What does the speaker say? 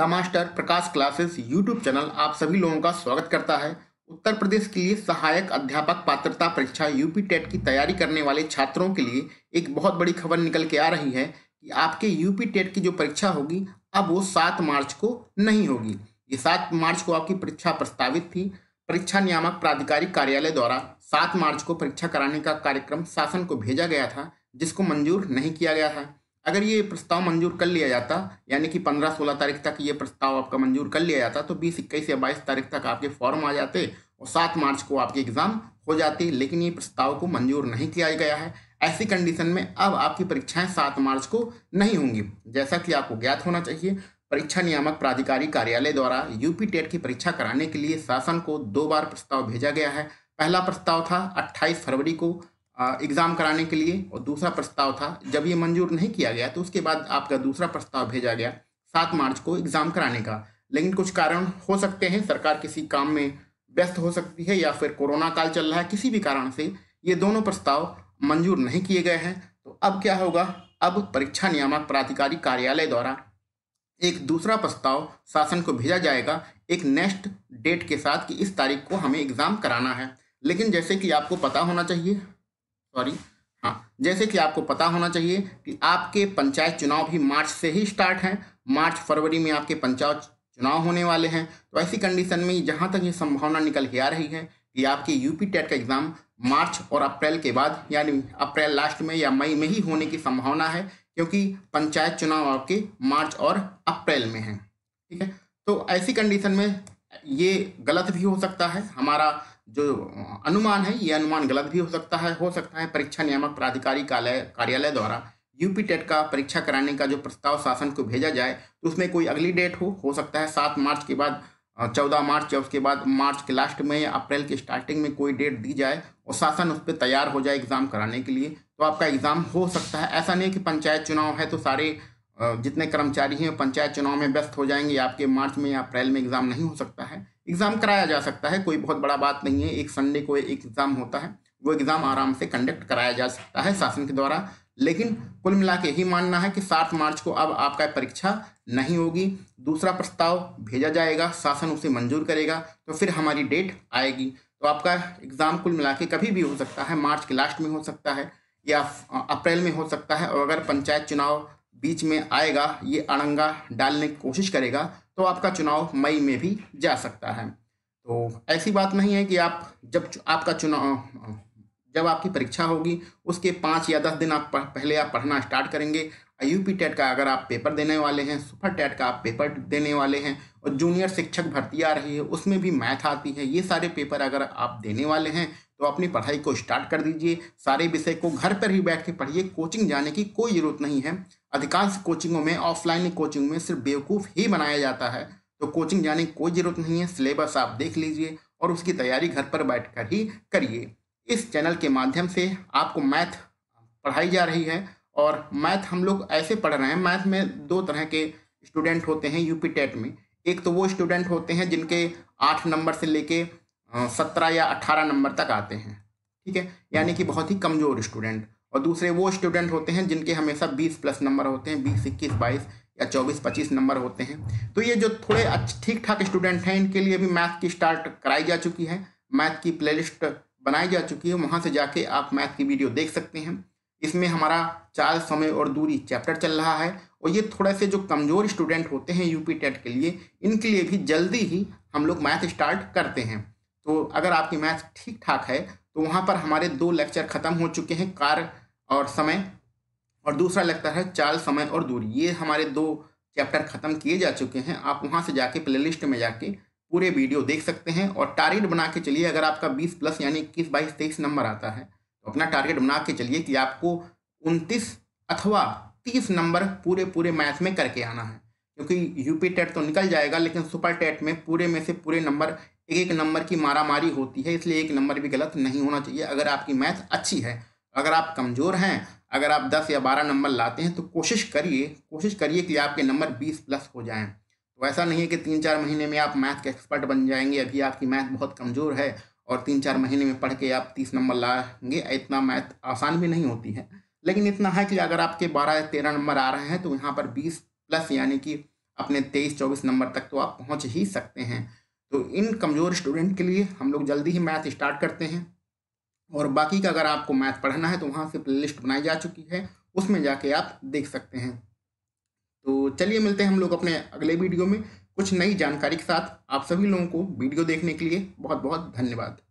the master Prakash classes YouTube channel आप सभी लोगों का स्वागत करता है उत्तर प्रदेश के लिए सहायक अध्यापक पात्रता परीक्षा यूपी टेट की तैयारी करने वाले छात्रों के लिए एक बहुत बड़ी खबर निकल के आ रही है कि आपके यूपी टेट की जो परीक्षा होगी अब वो सात मार्च को नहीं होगी ये सात मार्च को आपकी परीक्षा प्रस्तावित थी परीक्षा नियामक प्राधिकारी कार्यालय द्वारा सात मार्च को परीक्षा कराने का कार्यक्रम शासन को भेजा गया था जिसको मंजूर नहीं किया गया था अगर ये प्रस्ताव मंजूर कर लिया जाता यानी कि पंद्रह सोलह तारीख तक ये प्रस्ताव आपका मंजूर कर लिया जाता तो बीस इक्कीस या बाईस तारीख तक आपके फॉर्म आ जाते और सात मार्च को आपकी एग्ज़ाम हो जाती लेकिन ये प्रस्ताव को मंजूर नहीं किया गया है ऐसी कंडीशन में अब आपकी परीक्षाएं सात मार्च को नहीं होंगी जैसा कि आपको ज्ञात होना चाहिए परीक्षा नियामक प्राधिकारी कार्यालय द्वारा यूपी टेट की परीक्षा कराने के लिए शासन को दो बार प्रस्ताव भेजा गया है पहला प्रस्ताव था 28 फरवरी को एग्ज़ाम कराने के लिए और दूसरा प्रस्ताव था जब ये मंजूर नहीं किया गया तो उसके बाद आपका दूसरा प्रस्ताव भेजा गया सात मार्च को एग्ज़ाम कराने का लेकिन कुछ कारण हो सकते हैं सरकार किसी काम में व्यस्त हो सकती है या फिर कोरोना काल चल रहा है किसी भी कारण से ये दोनों प्रस्ताव मंजूर नहीं किए गए हैं तो अब क्या होगा अब परीक्षा नियामक प्राधिकारी कार्यालय द्वारा एक दूसरा प्रस्ताव शासन को भेजा जाएगा एक नेक्स्ट डेट के साथ कि इस तारीख को हमें एग्ज़ाम कराना है लेकिन जैसे कि आपको पता होना चाहिए सॉरी हाँ जैसे कि आपको पता होना चाहिए कि आपके पंचायत चुनाव भी मार्च से ही स्टार्ट हैं मार्च फरवरी में आपके पंचायत चुनाव होने वाले हैं तो ऐसी कंडीशन में जहाँ तक ये संभावना निकल के आ रही है कि आपके यूपी टेट का एग्ज़ाम मार्च और अप्रैल के बाद यानी अप्रैल लास्ट में या मई में ही होने की संभावना है क्योंकि पंचायत चुनाव आपके मार्च और अप्रैल में हैं ठीक है तो ऐसी कंडीशन में ये गलत भी हो सकता है हमारा जो अनुमान है ये अनुमान गलत भी हो सकता है हो सकता है परीक्षा नियामक प्राधिकारी कार्यालय द्वारा यूपी टेट का परीक्षा कराने का जो प्रस्ताव शासन को भेजा जाए तो उसमें कोई अगली डेट हो हो सकता है सात मार्च के बाद चौदह मार्च या उसके बाद मार्च के लास्ट में या अप्रैल के स्टार्टिंग में कोई डेट दी जाए और शासन उस पर तैयार हो जाए एग्ज़ाम कराने के लिए तो आपका एग्ज़ाम हो सकता है ऐसा नहीं कि पंचायत चुनाव है तो सारे जितने कर्मचारी हैं पंचायत चुनाव में व्यस्त हो जाएंगे आपके मार्च में या अप्रैल में एग्ज़ाम नहीं हो सकता है एग्ज़ाम कराया जा सकता है कोई बहुत बड़ा बात नहीं है एक संडे को एक एग्ज़ाम होता है वो एग्ज़ाम आराम से कंडक्ट कराया जा सकता है शासन के द्वारा लेकिन कुल मिला के यही मानना है कि सात मार्च को अब आपका परीक्षा नहीं होगी दूसरा प्रस्ताव भेजा जाएगा शासन उसे मंजूर करेगा तो फिर हमारी डेट आएगी तो आपका एग्ज़ाम कुल मिला के कभी भी हो सकता है मार्च के लास्ट में हो सकता है या अप्रैल में हो सकता है और अगर पंचायत चुनाव बीच में आएगा ये अड़ंगा डालने की कोशिश करेगा तो आपका चुनाव मई में भी जा सकता है तो ऐसी बात नहीं है कि आप जब आपका चुनाव जब आपकी परीक्षा होगी उसके पाँच या दस दिन आप पहले आप पढ़ना स्टार्ट करेंगे यू पी टेट का अगर आप पेपर देने वाले हैं सुपर टेट का आप पेपर देने वाले हैं और जूनियर शिक्षक भर्ती आ रही है उसमें भी मैथ आती है ये सारे पेपर अगर आप देने वाले हैं तो अपनी पढ़ाई को स्टार्ट कर दीजिए सारे विषय को घर पर ही बैठ के पढ़िए कोचिंग जाने की कोई ज़रूरत नहीं है अधिकांश कोचिंगों में ऑफलाइन कोचिंग में सिर्फ बेवकूफ़ ही बनाया जाता है तो कोचिंग जाने की कोई ज़रूरत नहीं है सिलेबस आप देख लीजिए और उसकी तैयारी घर पर बैठ कर ही करिए इस चैनल के माध्यम से आपको मैथ पढ़ाई जा रही है और मैथ हम लोग ऐसे पढ़ रहे हैं मैथ में दो तरह के स्टूडेंट होते हैं यूपी टेट में एक तो वो स्टूडेंट होते हैं जिनके आठ नंबर से लेके सत्रह या अट्ठारह नंबर तक आते हैं ठीक है यानी कि बहुत ही कमज़ोर स्टूडेंट और दूसरे वो स्टूडेंट होते हैं जिनके हमेशा बीस प्लस नंबर होते हैं बीस इक्कीस बाईस या चौबीस पच्चीस नंबर होते हैं तो ये जो थोड़े ठीक ठाक स्टूडेंट हैं इनके लिए भी मैथ की स्टार्ट कराई जा चुकी है मैथ की प्लेलिस्ट बनाई जा चुकी है वहाँ से जाके आप मैथ की वीडियो देख सकते हैं इसमें हमारा चार समय और दूरी चैप्टर चल रहा है और ये थोड़े से जो कमज़ोर स्टूडेंट होते हैं यूपी टेट के लिए इनके लिए भी जल्दी ही हम लोग मैथ स्टार्ट करते हैं तो अगर आपकी मैथ ठीक ठाक है तो वहाँ पर हमारे दो लेक्चर ख़त्म हो चुके हैं कार और समय और दूसरा लेक्चर है चाल समय और दूरी ये हमारे दो चैप्टर ख़त्म किए जा चुके हैं आप वहाँ से जाके प्लेलिस्ट में जाके पूरे वीडियो देख सकते हैं और टारगेट बना के चलिए अगर आपका 20 प्लस यानी इक्कीस बाईस तेईस नंबर आता है तो अपना टारगेट बना के चलिए कि आपको उनतीस अथवा तीस नंबर पूरे पूरे मैथ में करके आना है क्योंकि यूपी टेट तो निकल जाएगा लेकिन सुपर टेट में पूरे में से पूरे नंबर एक एक नंबर की मारामारी होती है इसलिए एक नंबर भी गलत नहीं होना चाहिए अगर आपकी मैथ अच्छी है अगर आप कमज़ोर हैं अगर आप 10 या 12 नंबर लाते हैं तो कोशिश करिए कोशिश करिए कि आपके नंबर 20 प्लस हो जाएं तो ऐसा नहीं है कि तीन चार महीने में आप मैथ के एक्सपर्ट बन जाएंगे अभी आपकी मैथ बहुत कमज़ोर है और तीन चार महीने में पढ़ के आप तीस नंबर लाएंगे इतना मैथ आसान भी नहीं होती है लेकिन इतना है कि अगर आपके बारह या तेरह नंबर आ रहे हैं तो यहाँ पर बीस प्लस यानी कि अपने तेईस चौबीस नंबर तक तो आप पहुँच ही सकते हैं तो इन कमज़ोर स्टूडेंट के लिए हम लोग जल्दी ही मैथ स्टार्ट करते हैं और बाकी का अगर आपको मैथ पढ़ना है तो वहाँ से प्ले लिस्ट बनाई जा चुकी है उसमें जाके आप देख सकते हैं तो चलिए मिलते हैं हम लोग अपने अगले वीडियो में कुछ नई जानकारी के साथ आप सभी लोगों को वीडियो देखने के लिए बहुत बहुत धन्यवाद